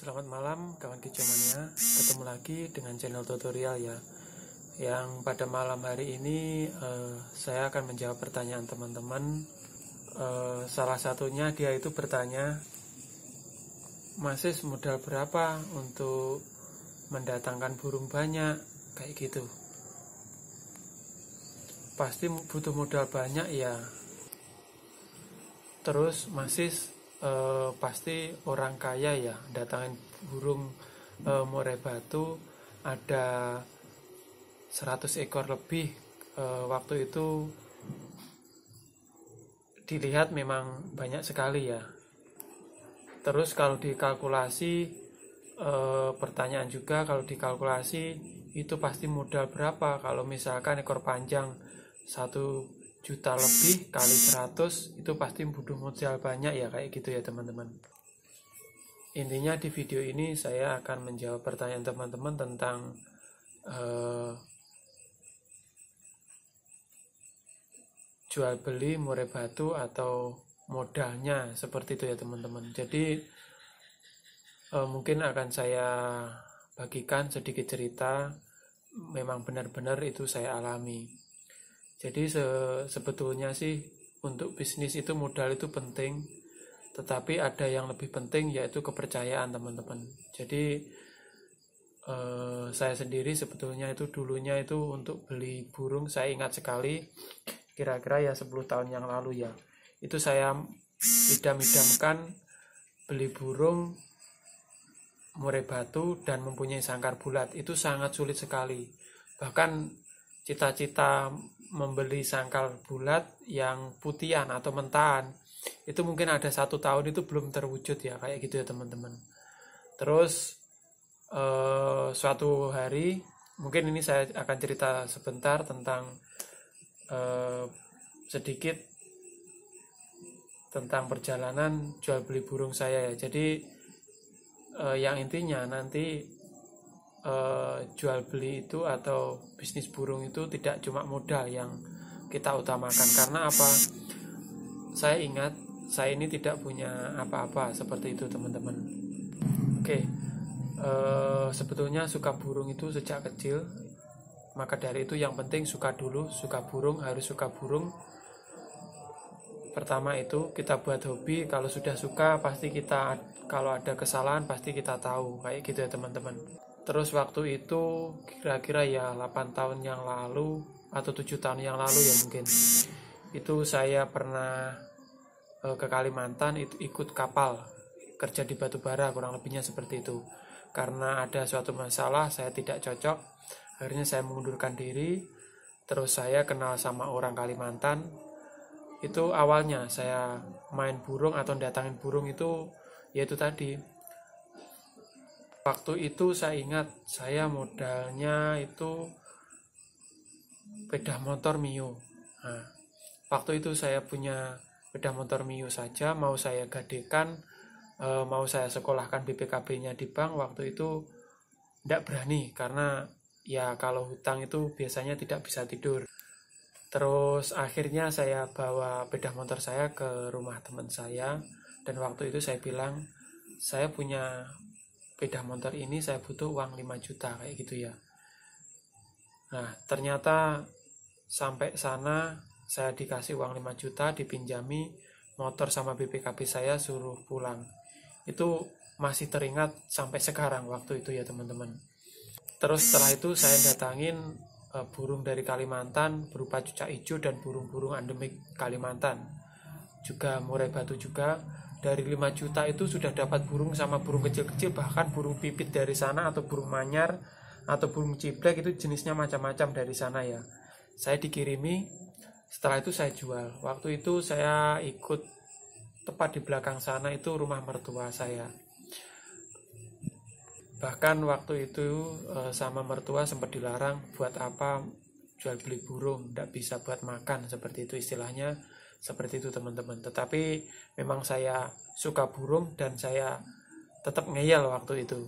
Selamat malam kawan kicauannya Ketemu lagi dengan channel tutorial ya Yang pada malam hari ini uh, Saya akan menjawab pertanyaan teman-teman uh, Salah satunya dia itu bertanya Masih modal berapa untuk mendatangkan burung banyak Kayak gitu Pasti butuh modal banyak ya Terus masih e, pasti orang kaya ya datangin burung eh, e, murai batu ada 100 ekor lebih e, waktu itu dilihat memang banyak sekali ya terus kalau dikalkulasi e, pertanyaan juga kalau dikalkulasi itu pasti modal berapa kalau misalkan ekor panjang satu juta lebih kali 100 itu pasti butuh modal banyak ya kayak gitu ya teman-teman intinya di video ini saya akan menjawab pertanyaan teman-teman tentang uh, jual beli murai batu atau modalnya seperti itu ya teman-teman jadi uh, mungkin akan saya bagikan sedikit cerita memang benar-benar itu saya alami jadi se sebetulnya sih untuk bisnis itu modal itu penting, tetapi ada yang lebih penting yaitu kepercayaan teman-teman. Jadi eh, saya sendiri sebetulnya itu dulunya itu untuk beli burung saya ingat sekali kira-kira ya 10 tahun yang lalu ya. Itu saya idam-idamkan beli burung murai batu dan mempunyai sangkar bulat itu sangat sulit sekali. Bahkan cita-cita membeli sangkal bulat yang putian atau mentahan itu mungkin ada satu tahun itu belum terwujud ya kayak gitu ya teman-teman terus eh, suatu hari mungkin ini saya akan cerita sebentar tentang eh, sedikit tentang perjalanan jual beli burung saya ya jadi eh, yang intinya nanti Eh, jual beli itu atau bisnis burung itu tidak cuma modal yang kita utamakan karena apa saya ingat saya ini tidak punya apa-apa seperti itu teman-teman oke eh, sebetulnya suka burung itu sejak kecil maka dari itu yang penting suka dulu suka burung harus suka burung pertama itu kita buat hobi kalau sudah suka pasti kita kalau ada kesalahan pasti kita tahu kayak gitu ya teman-teman terus waktu itu kira-kira ya 8 tahun yang lalu atau 7 tahun yang lalu ya mungkin itu saya pernah eh, ke Kalimantan itu ikut kapal kerja di batubara kurang lebihnya seperti itu karena ada suatu masalah saya tidak cocok akhirnya saya mengundurkan diri terus saya kenal sama orang Kalimantan itu awalnya saya main burung atau datangin burung itu yaitu tadi Waktu itu saya ingat saya modalnya itu sepeda motor Mio. Nah, waktu itu saya punya sepeda motor Mio saja, mau saya gadekan, eh, mau saya sekolahkan BPKB-nya di bank, waktu itu tidak berani karena ya kalau hutang itu biasanya tidak bisa tidur. Terus akhirnya saya bawa sepeda motor saya ke rumah teman saya dan waktu itu saya bilang saya punya sepeda motor ini saya butuh uang 5 juta kayak gitu ya nah ternyata sampai sana saya dikasih uang 5 juta dipinjami motor sama BPKB saya suruh pulang itu masih teringat sampai sekarang waktu itu ya teman-teman terus setelah itu saya datangin eh, burung dari Kalimantan berupa cucak hijau dan burung-burung endemik Kalimantan juga murai batu juga dari 5 juta itu sudah dapat burung sama burung kecil-kecil bahkan burung pipit dari sana atau burung manyar atau burung ciblek itu jenisnya macam-macam dari sana ya saya dikirimi setelah itu saya jual waktu itu saya ikut tepat di belakang sana itu rumah mertua saya bahkan waktu itu eh, sama mertua sempat dilarang buat apa jual beli burung tidak bisa buat makan seperti itu istilahnya seperti itu teman-teman tetapi memang saya suka burung dan saya tetap ngeyel waktu itu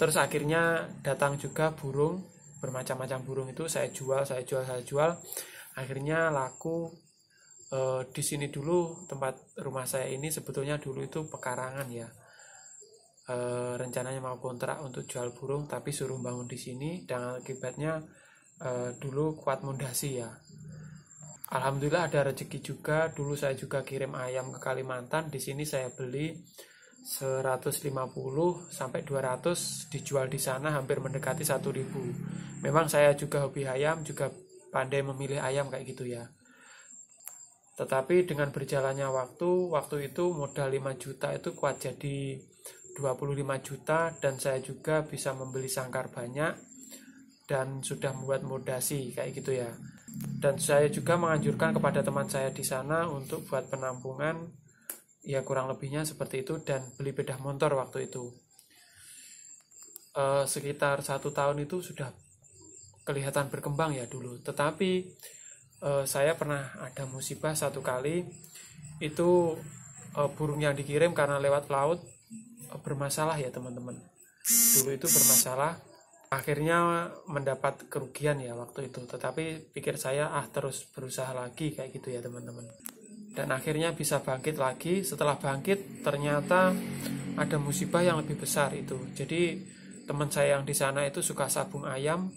terus akhirnya datang juga burung bermacam-macam burung itu saya jual saya jual saya jual akhirnya laku e, di sini dulu tempat rumah saya ini sebetulnya dulu itu pekarangan ya e, rencananya mau kontrak untuk jual burung tapi suruh bangun di sini dan akibatnya e, dulu kuat mundasi ya Alhamdulillah ada rezeki juga. Dulu saya juga kirim ayam ke Kalimantan. Di sini saya beli 150 sampai 200 dijual di sana hampir mendekati 1000. Memang saya juga hobi ayam, juga pandai memilih ayam kayak gitu ya. Tetapi dengan berjalannya waktu, waktu itu modal 5 juta itu kuat jadi 25 juta dan saya juga bisa membeli sangkar banyak dan sudah membuat modasi kayak gitu ya dan saya juga menganjurkan kepada teman saya di sana untuk buat penampungan ya kurang lebihnya seperti itu dan beli bedah motor waktu itu e, sekitar satu tahun itu sudah kelihatan berkembang ya dulu tetapi e, saya pernah ada musibah satu kali itu e, burung yang dikirim karena lewat laut bermasalah ya teman-teman dulu itu bermasalah akhirnya mendapat kerugian ya waktu itu tetapi pikir saya ah terus berusaha lagi kayak gitu ya teman-teman dan akhirnya bisa bangkit lagi setelah bangkit ternyata ada musibah yang lebih besar itu jadi teman saya yang di sana itu suka sabung ayam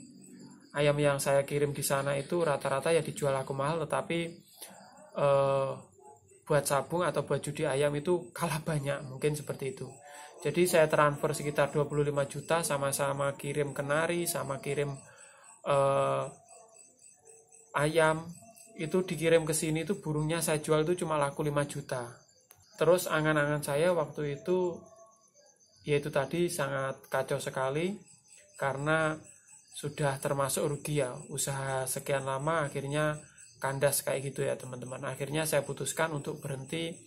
ayam yang saya kirim di sana itu rata-rata ya dijual aku mahal tetapi eh, buat sabung atau buat judi ayam itu kalah banyak mungkin seperti itu jadi saya transfer sekitar 25 juta sama-sama kirim kenari sama kirim eh, ayam itu dikirim ke sini itu burungnya saya jual itu cuma laku 5 juta terus angan-angan saya waktu itu yaitu tadi sangat kacau sekali karena sudah termasuk rugi ya usaha sekian lama akhirnya kandas kayak gitu ya teman-teman akhirnya saya putuskan untuk berhenti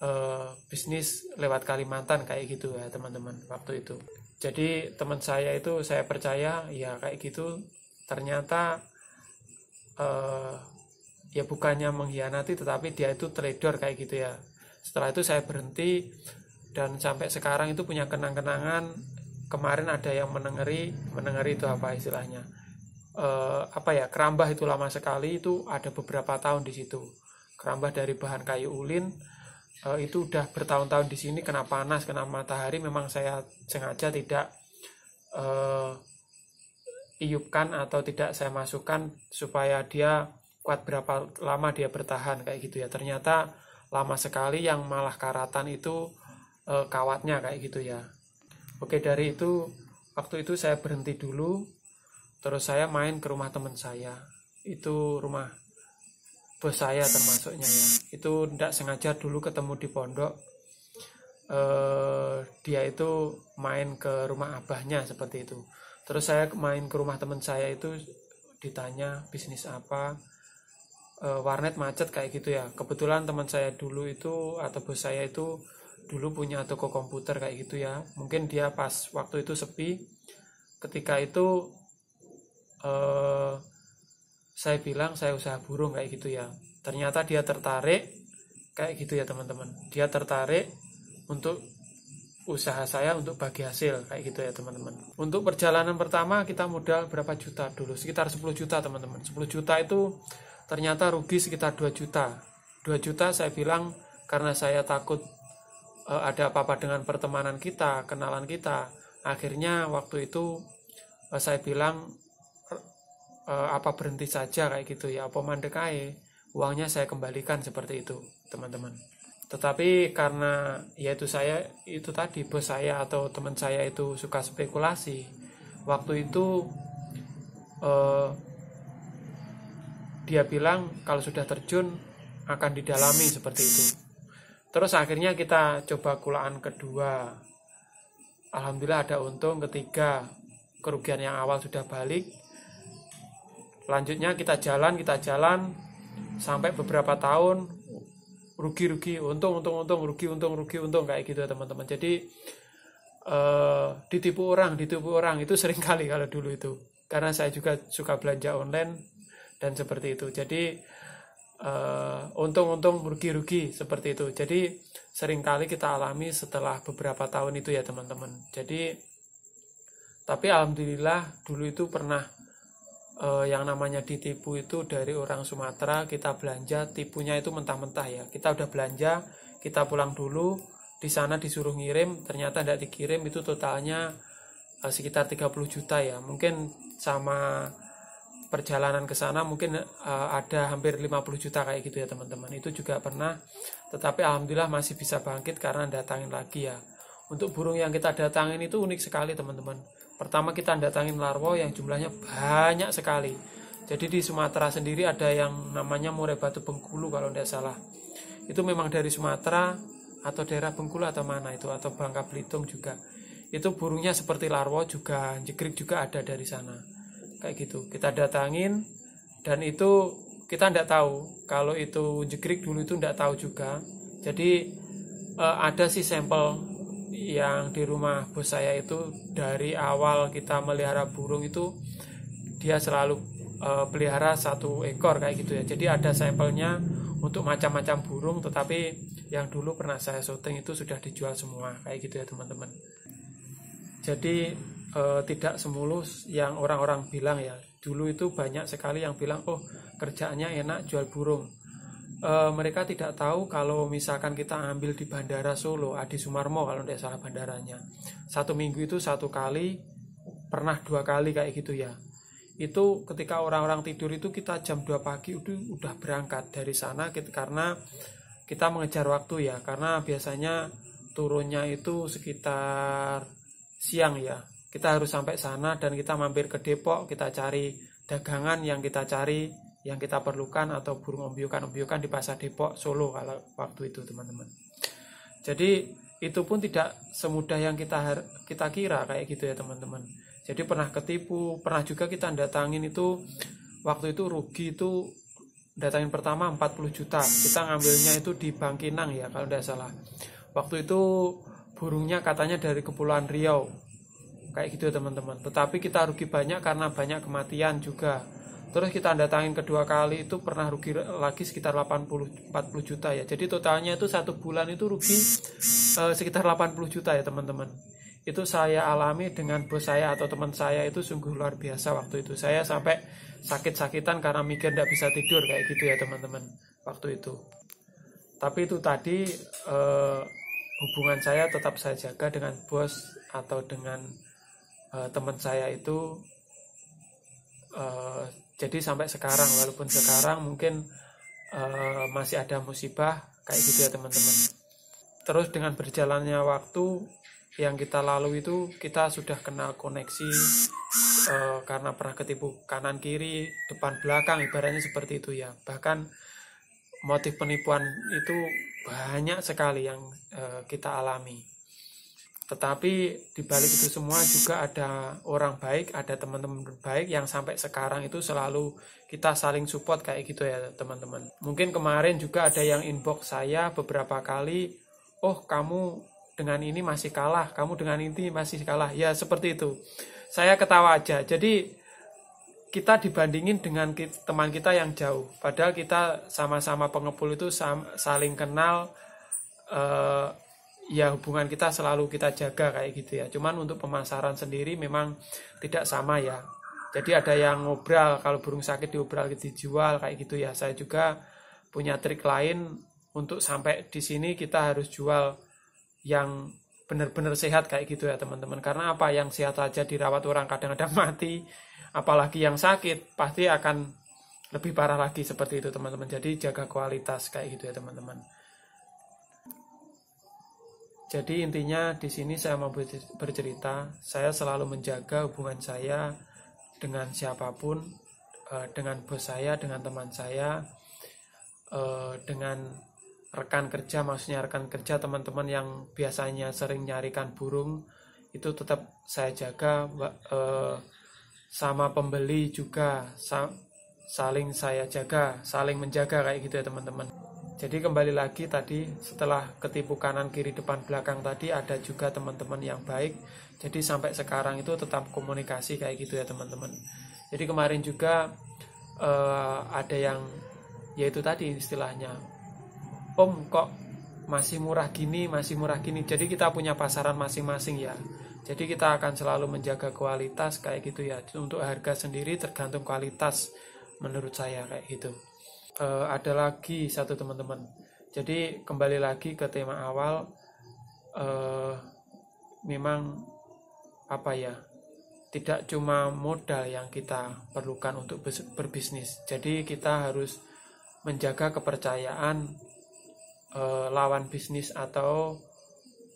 Eh, bisnis lewat Kalimantan kayak gitu ya teman-teman waktu itu jadi teman saya itu saya percaya ya kayak gitu ternyata uh, ya bukannya mengkhianati tetapi dia itu trader kayak gitu ya setelah itu saya berhenti dan sampai sekarang itu punya kenang-kenangan kemarin ada yang menengeri menengeri itu apa istilahnya e, apa ya kerambah itu lama sekali itu ada beberapa tahun di situ kerambah dari bahan kayu ulin e, itu udah bertahun-tahun di sini kena panas kena matahari memang saya sengaja tidak e, iupkan atau tidak saya masukkan supaya dia kuat berapa lama dia bertahan kayak gitu ya ternyata lama sekali yang malah karatan itu e, kawatnya kayak gitu ya oke dari itu waktu itu saya berhenti dulu terus saya main ke rumah teman saya itu rumah bos saya termasuknya ya itu tidak sengaja dulu ketemu di pondok eh, dia itu main ke rumah abahnya seperti itu terus saya main ke rumah teman saya itu ditanya bisnis apa eh, warnet macet kayak gitu ya kebetulan teman saya dulu itu atau bos saya itu dulu punya toko komputer kayak gitu ya mungkin dia pas waktu itu sepi ketika itu eh, saya bilang saya usaha burung kayak gitu ya ternyata dia tertarik kayak gitu ya teman-teman dia tertarik untuk usaha saya untuk bagi hasil kayak gitu ya teman-teman untuk perjalanan pertama kita modal berapa juta dulu sekitar 10 juta teman-teman 10 juta itu ternyata rugi sekitar 2 juta 2 juta saya bilang karena saya takut e, ada apa-apa dengan pertemanan kita kenalan kita akhirnya waktu itu eh, saya bilang uh, apa berhenti saja kayak gitu ya apa mandek ae uangnya saya kembalikan seperti itu teman-teman tetapi karena yaitu saya itu tadi bos saya atau teman saya itu suka spekulasi waktu itu uh, dia bilang kalau sudah terjun akan didalami seperti itu terus akhirnya kita coba kulaan kedua alhamdulillah ada untung ketiga kerugian yang awal sudah balik Selanjutnya kita jalan, kita jalan sampai beberapa tahun rugi rugi untung untung untung rugi untung rugi untung kayak gitu teman-teman. Jadi eh, ditipu orang, ditipu orang itu sering kali kalau dulu itu. Karena saya juga suka belanja online dan seperti itu. Jadi eh, untung-untung rugi-rugi seperti itu. Jadi sering kali kita alami setelah beberapa tahun itu ya teman-teman. Jadi tapi alhamdulillah dulu itu pernah eh, yang namanya ditipu itu dari orang Sumatera kita belanja tipunya itu mentah-mentah ya kita udah belanja kita pulang dulu di sana disuruh ngirim ternyata tidak dikirim itu totalnya eh, sekitar 30 juta ya mungkin sama perjalanan ke sana mungkin uh, ada hampir 50 juta kayak gitu ya teman-teman. Itu juga pernah tetapi alhamdulillah masih bisa bangkit karena datangin lagi ya. Untuk burung yang kita datangin itu unik sekali teman-teman. Pertama kita datangin larwo yang jumlahnya banyak sekali. Jadi di Sumatera sendiri ada yang namanya murai batu Bengkulu kalau tidak salah. Itu memang dari Sumatera atau daerah Bengkulu atau mana itu atau Bangka Belitung juga. Itu burungnya seperti larwo juga, jegrik juga ada dari sana. Kayak gitu. Kita datangin dan itu kita tidak tahu kalau itu jegrik dulu itu tidak tahu juga. Jadi eh, ada sih sampel yang di rumah bos saya itu dari awal kita melihara burung itu dia selalu e, pelihara satu ekor kayak gitu ya jadi ada sampelnya untuk macam-macam burung tetapi yang dulu pernah saya syuting itu sudah dijual semua kayak gitu ya teman-teman jadi e, tidak semulus yang orang-orang bilang ya dulu itu banyak sekali yang bilang oh kerjaannya enak jual burung e, mereka tidak tahu kalau misalkan kita ambil di Bandara Solo Adi Sumarmo kalau tidak salah bandaranya satu minggu itu satu kali pernah dua kali kayak gitu ya itu ketika orang-orang tidur itu kita jam 2 pagi udah, udah berangkat dari sana kita, karena kita mengejar waktu ya karena biasanya turunnya itu sekitar siang ya kita harus sampai sana dan kita mampir ke Depok kita cari dagangan yang kita cari yang kita perlukan atau burung ombiukan-ombiukan di pasar Depok Solo kalau waktu itu teman-teman. Jadi itu pun tidak semudah yang kita kita kira kayak gitu ya teman-teman. Jadi pernah ketipu, pernah juga kita datangin itu waktu itu rugi itu datangin pertama 40 juta. Kita ngambilnya itu di Bangkinang ya kalau tidak salah. Waktu itu burungnya katanya dari Kepulauan Riau. Kayak gitu ya teman-teman. Tetapi kita rugi banyak karena banyak kematian juga terus kita datangin kedua kali itu pernah rugi lagi sekitar 80 40 juta ya jadi totalnya itu satu bulan itu rugi eh, sekitar 80 juta ya teman-teman itu saya alami dengan bos saya atau teman saya itu sungguh luar biasa waktu itu saya sampai sakit-sakitan karena mikir tidak bisa tidur kayak gitu ya teman-teman waktu itu tapi itu tadi eh, hubungan saya tetap saya jaga dengan bos atau dengan uh, teman saya itu uh, jadi sampai sekarang walaupun sekarang mungkin uh, masih ada musibah kayak gitu ya teman-teman terus dengan berjalannya waktu yang kita lalu itu kita sudah kenal koneksi uh, karena pernah ketipu kanan kiri depan belakang ibaratnya seperti itu ya bahkan motif penipuan itu banyak sekali yang uh, kita alami tetapi dibalik itu semua juga ada orang baik, ada teman-teman baik yang sampai sekarang itu selalu kita saling support kayak gitu ya teman-teman. Mungkin kemarin juga ada yang inbox saya beberapa kali, oh kamu dengan ini masih kalah, kamu dengan ini masih kalah. Ya seperti itu. Saya ketawa aja. Jadi kita dibandingin dengan teman kita yang jauh. Padahal kita sama-sama pengepul itu saling kenal. Eh, ya hubungan kita selalu kita jaga kayak gitu ya. Cuman untuk pemasaran sendiri memang tidak sama ya. Jadi ada yang ngobrol kalau burung sakit diobral dijual kayak gitu ya. Saya juga punya trik lain untuk sampai di sini kita harus jual yang benar-benar sehat kayak gitu ya teman-teman. Karena apa yang sehat aja dirawat orang kadang-kadang mati, apalagi yang sakit pasti akan lebih parah lagi seperti itu teman-teman. Jadi jaga kualitas kayak gitu ya teman-teman. Jadi intinya di sini saya mau bercerita, saya selalu menjaga hubungan saya dengan siapapun, eh, dengan bos saya, dengan teman saya, eh, dengan rekan kerja, maksudnya rekan kerja teman-teman yang biasanya sering nyarikan burung, itu tetap saya jaga eh, sama pembeli juga saling saya jaga, saling menjaga kayak gitu ya teman-teman. Jadi kembali lagi tadi setelah ketipu kanan kiri depan belakang tadi ada juga teman-teman yang baik. Jadi sampai sekarang itu tetap komunikasi kayak gitu ya teman-teman. Jadi kemarin juga uh, ada yang yaitu tadi istilahnya om kok masih murah gini masih murah gini. Jadi kita punya pasaran masing-masing ya. Jadi kita akan selalu menjaga kualitas kayak gitu ya. Untuk harga sendiri tergantung kualitas menurut saya kayak gitu uh, ada lagi satu teman-teman. Jadi kembali lagi ke tema awal, uh, memang apa ya, tidak cuma modal yang kita perlukan untuk berbisnis. Jadi kita harus menjaga kepercayaan uh, lawan bisnis atau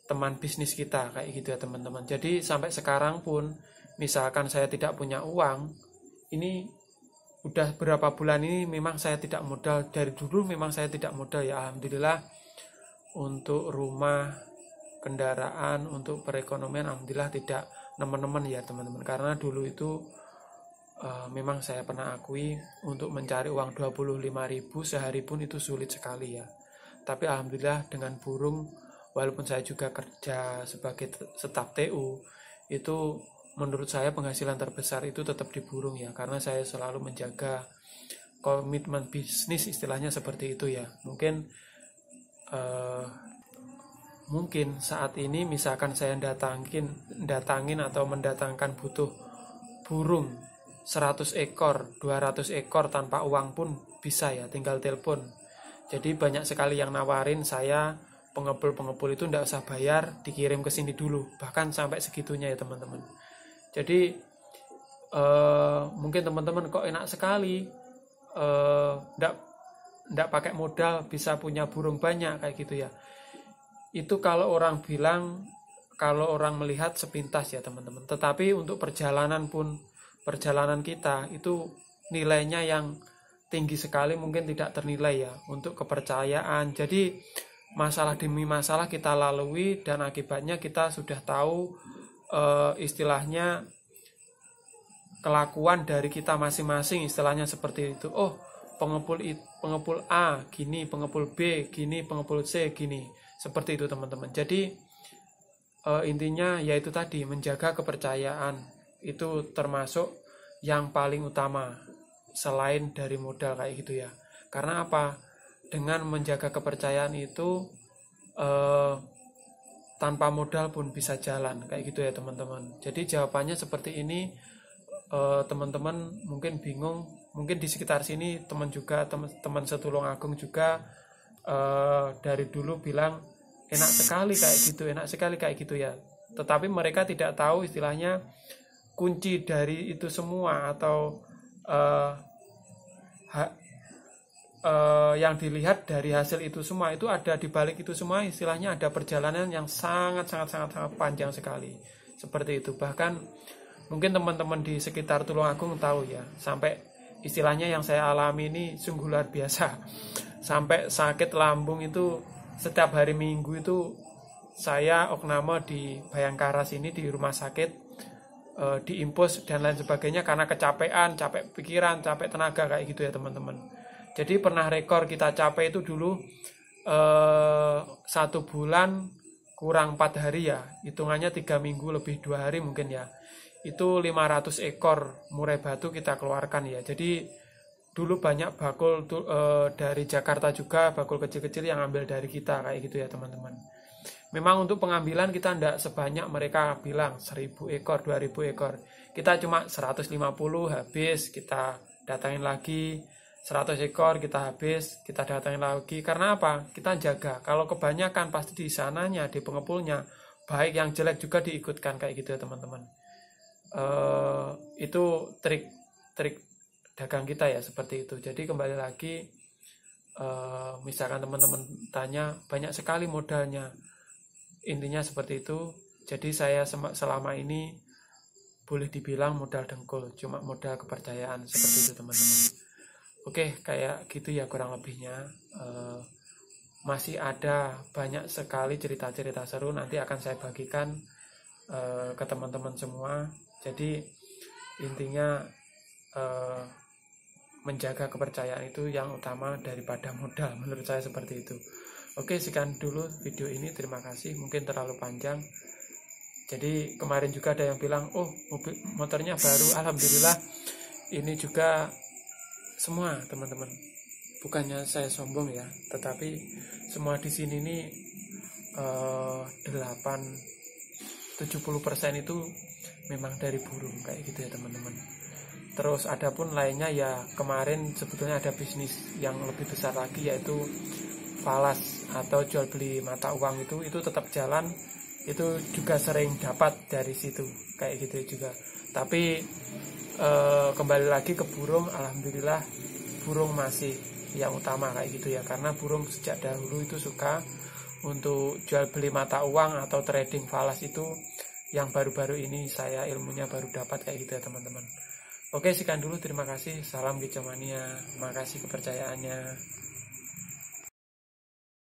teman bisnis kita kayak gitu ya teman-teman. Jadi sampai sekarang pun, misalkan saya tidak punya uang, ini udah berapa bulan ini memang saya tidak modal dari dulu memang saya tidak modal ya alhamdulillah untuk rumah kendaraan untuk perekonomian alhamdulillah tidak teman-teman ya teman-teman karena dulu itu uh, memang saya pernah akui untuk mencari uang 25.000 sehari pun itu sulit sekali ya tapi alhamdulillah dengan burung walaupun saya juga kerja sebagai staf TU itu menurut saya penghasilan terbesar itu tetap di burung ya karena saya selalu menjaga komitmen bisnis istilahnya seperti itu ya mungkin uh, mungkin saat ini misalkan saya datangin datangin atau mendatangkan butuh burung 100 ekor 200 ekor tanpa uang pun bisa ya tinggal telepon jadi banyak sekali yang nawarin saya pengepul-pengepul itu tidak usah bayar dikirim ke sini dulu bahkan sampai segitunya ya teman-teman jadi uh, mungkin teman-teman kok enak sekali eh, ndak uh, ndak pakai modal bisa punya burung banyak kayak gitu ya. Itu kalau orang bilang kalau orang melihat sepintas ya teman-teman. Tetapi untuk perjalanan pun perjalanan kita itu nilainya yang tinggi sekali mungkin tidak ternilai ya untuk kepercayaan. Jadi masalah demi masalah kita lalui dan akibatnya kita sudah tahu uh, istilahnya kelakuan dari kita masing-masing istilahnya seperti itu oh pengepul pengepul A gini pengepul B gini pengepul C gini seperti itu teman-teman jadi uh, intinya yaitu tadi menjaga kepercayaan itu termasuk yang paling utama selain dari modal kayak gitu ya karena apa dengan menjaga kepercayaan itu eh, tanpa modal pun bisa jalan kayak gitu ya teman-teman jadi jawabannya seperti ini eh, teman-teman mungkin bingung mungkin di sekitar sini teman juga teman-teman setulung agung juga eh, dari dulu bilang enak sekali kayak gitu enak sekali kayak gitu ya tetapi mereka tidak tahu istilahnya kunci dari itu semua atau eh, eh, yang dilihat dari hasil itu semua itu ada di balik itu semua istilahnya ada perjalanan yang sangat sangat sangat sangat panjang sekali seperti itu bahkan mungkin teman-teman di sekitar Tulungagung tahu ya sampai istilahnya yang saya alami ini sungguh luar biasa sampai sakit lambung itu setiap hari minggu itu saya oknama di Bayangkara sini di rumah sakit eh, di impus dan lain sebagainya karena kecapean, capek pikiran, capek tenaga kayak gitu ya teman-teman. Jadi pernah rekor kita capai itu dulu eh, satu bulan kurang empat hari ya, hitungannya tiga minggu lebih dua hari mungkin ya. Itu 500 ekor murai batu kita keluarkan ya. Jadi dulu banyak bakul tuh eh, dari Jakarta juga bakul kecil-kecil yang ambil dari kita kayak gitu ya teman-teman. Memang untuk pengambilan kita tidak sebanyak mereka bilang 1000 ekor, 2000 ekor. Kita cuma 150 habis, kita datangin lagi, 100 ekor kita habis, kita datangin lagi. Karena apa? Kita jaga. Kalau kebanyakan pasti di sananya, di pengepulnya, baik yang jelek juga diikutkan kayak gitu ya teman-teman. Uh, itu trik trik dagang kita ya seperti itu. Jadi kembali lagi, uh, misalkan teman-teman tanya banyak sekali modalnya, intinya seperti itu. Jadi saya selama ini boleh dibilang modal dengkul, cuma modal kepercayaan seperti itu teman-teman. Oke, okay, kayak gitu ya kurang lebihnya. Uh, masih ada banyak sekali cerita-cerita seru nanti akan saya bagikan uh, ke teman-teman semua. Jadi intinya uh, menjaga kepercayaan itu yang utama daripada modal menurut saya seperti itu. Oke, sekian dulu video ini. Terima kasih. Mungkin terlalu panjang. Jadi kemarin juga ada yang bilang, "Oh, mobil motornya baru. Alhamdulillah." Ini juga semua teman-teman bukannya saya sombong ya tetapi semua di sini ini eh, delapan 70 persen itu memang dari burung kayak gitu ya teman-teman terus ada pun lainnya ya kemarin sebetulnya ada bisnis yang lebih besar lagi yaitu falas atau jual beli mata uang itu itu tetap jalan itu juga sering dapat dari situ kayak gitu ya juga tapi e, kembali lagi ke burung alhamdulillah burung masih yang utama kayak gitu ya karena burung sejak dahulu itu suka untuk jual beli mata uang atau trading falas itu yang baru-baru ini saya ilmunya baru dapat kayak gitu ya teman-teman oke sekian dulu terima kasih salam terima makasih kepercayaannya